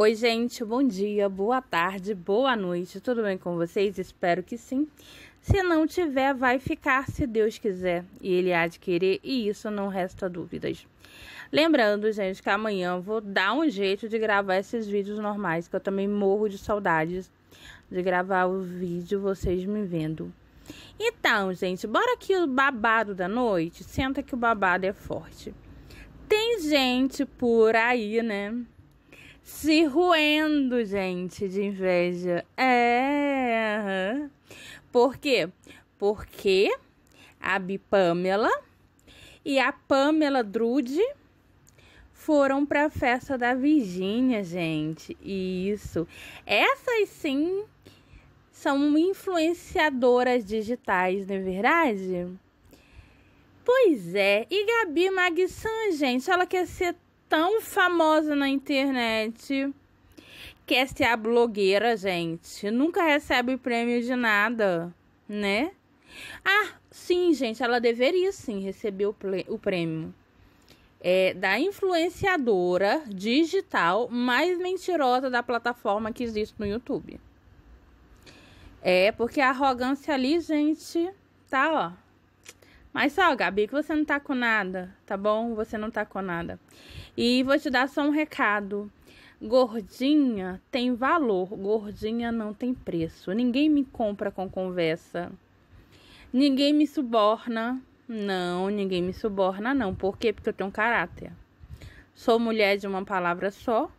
Oi, gente, bom dia, boa tarde, boa noite, tudo bem com vocês? Espero que sim. Se não tiver, vai ficar se Deus quiser e Ele há de querer, e isso não resta dúvidas. Lembrando, gente, que amanhã vou dar um jeito de gravar esses vídeos normais, que eu também morro de saudades de gravar o vídeo vocês me vendo. Então, gente, bora aqui o babado da noite? Senta que o babado é forte. Tem gente por aí, né? se roendo, gente, de inveja. É. Por quê? Porque a Bipamela e a Pamela Drude foram para a festa da Virgínia, gente. Isso. Essas sim são influenciadoras digitais, não é verdade? Pois é. E Gabi Magsan, gente, ela quer ser tão famosa na internet que essa é a blogueira, gente. Nunca recebe prêmio de nada, né? Ah, sim, gente, ela deveria sim receber o, o prêmio. É, da influenciadora digital mais mentirosa da plataforma que existe no YouTube. É, porque a arrogância ali, gente, tá, ó. Mas só, Gabi, que você não tá com nada, tá bom? Você não tá com nada. E vou te dar só um recado. Gordinha tem valor, gordinha não tem preço. Ninguém me compra com conversa. Ninguém me suborna. Não, ninguém me suborna, não. Por quê? Porque eu tenho caráter. Sou mulher de uma palavra só.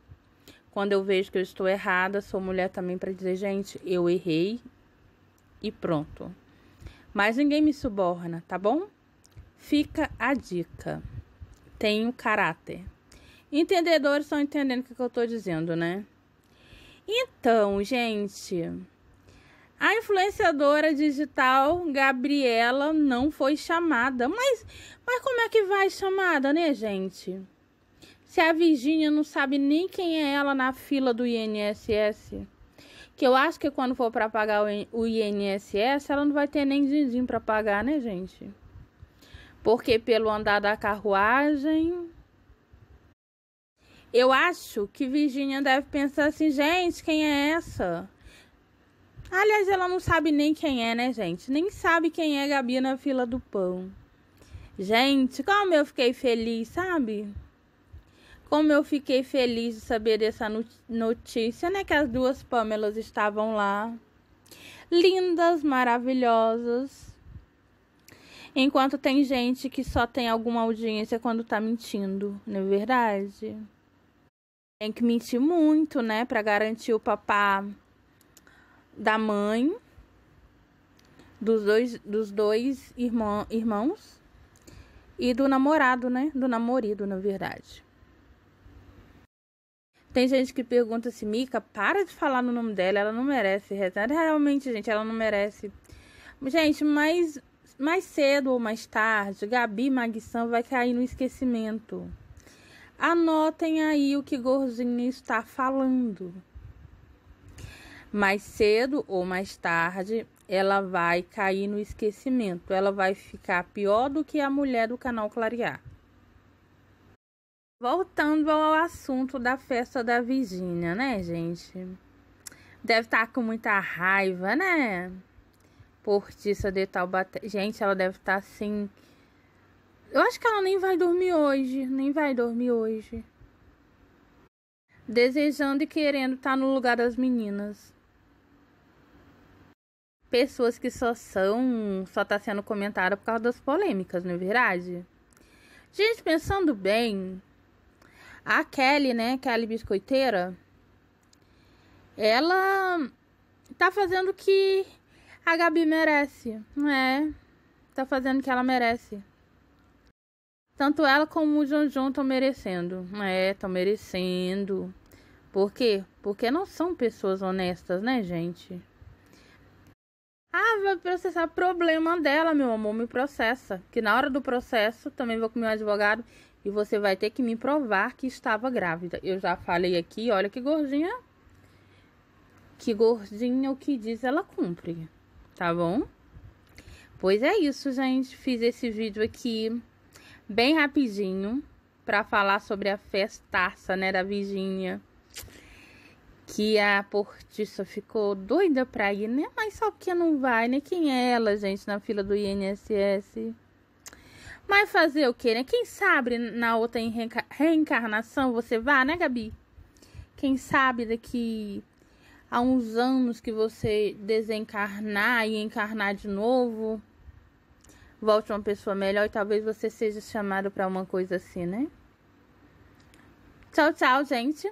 Quando eu vejo que eu estou errada, sou mulher também para dizer, gente, eu errei e pronto. Mas ninguém me suborna, tá bom? Fica a dica. Tenho caráter. Entendedores estão entendendo o que, que eu estou dizendo, né? Então, gente, a influenciadora digital Gabriela não foi chamada. Mas, mas como é que vai chamada, né, gente? Se a Virgínia não sabe nem quem é ela na fila do INSS. Que eu acho que quando for para pagar o INSS, ela não vai ter nem dindim para pagar, né, gente? Porque pelo andar da carruagem, eu acho que Virginia deve pensar assim, gente, quem é essa? Aliás, ela não sabe nem quem é, né, gente? Nem sabe quem é Gabi na fila do pão. Gente, como eu fiquei feliz, sabe? Como eu fiquei feliz de saber dessa notícia, né? Que as duas Pamelas estavam lá. Lindas, maravilhosas. Enquanto tem gente que só tem alguma audiência quando tá mentindo, não é verdade? Tem que mentir muito, né? Pra garantir o papá da mãe, dos dois, dos dois irmão, irmãos e do namorado, né? Do namorido, na verdade. Tem gente que pergunta se assim, Mica para de falar no nome dela, ela não merece. Realmente, gente, ela não merece. Gente, mais, mais cedo ou mais tarde, Gabi Maguição vai cair no esquecimento. Anotem aí o que Gorzinho está falando. Mais cedo ou mais tarde, ela vai cair no esquecimento. Ela vai ficar pior do que a mulher do canal Clarear. Voltando ao assunto da festa da Virgínia, né, gente? Deve estar tá com muita raiva, né? Portiça de Taubaté. Gente, ela deve estar tá, assim eu acho que ela nem vai dormir hoje, nem vai dormir hoje. Desejando e querendo estar tá no lugar das meninas. Pessoas que só são, só tá sendo comentada por causa das polêmicas, não é verdade? Gente, pensando bem, a Kelly, né, Kelly biscoiteira, ela tá fazendo o que a Gabi merece, né? Tá fazendo o que ela merece. Tanto ela como o Jonjon estão merecendo. É, estão merecendo. Por quê? Porque não são pessoas honestas, né, gente? Ah, vai processar problema dela, meu amor, me processa. Que na hora do processo também vou com meu advogado e você vai ter que me provar que estava grávida. Eu já falei aqui, olha que gordinha. Que gordinha é o que diz ela cumpre, tá bom? Pois é isso, gente. Fiz esse vídeo aqui bem rapidinho para falar sobre a festaça, né, da Virgínia. Que a portista ficou doida pra ir, né? Mas só que não vai, né? Quem é ela, gente, na fila do INSS? Mas fazer o quê, né? Quem sabe na outra reenca reencarnação você vá, né, Gabi? Quem sabe daqui a uns anos que você desencarnar e encarnar de novo, volte uma pessoa melhor e talvez você seja chamado para uma coisa assim, né? Tchau, tchau, gente.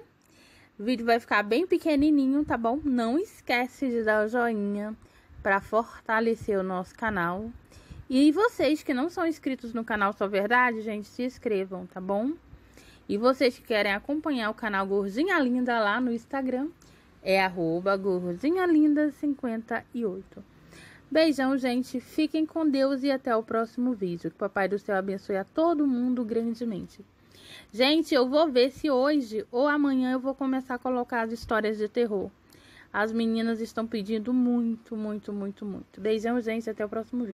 O vídeo vai ficar bem pequenininho, tá bom? Não esquece de dar o joinha para fortalecer o nosso canal. E vocês que não são inscritos no canal Só Verdade, gente, se inscrevam, tá bom? E vocês que querem acompanhar o canal Gordinha Linda lá no Instagram, é arroba gordinhalinda58. Beijão, gente. Fiquem com Deus e até o próximo vídeo. Que o Papai do Céu abençoe a todo mundo grandemente. Gente, eu vou ver se hoje ou amanhã eu vou começar a colocar as histórias de terror. As meninas estão pedindo muito, muito, muito, muito. Beijão, gente. Até o próximo vídeo.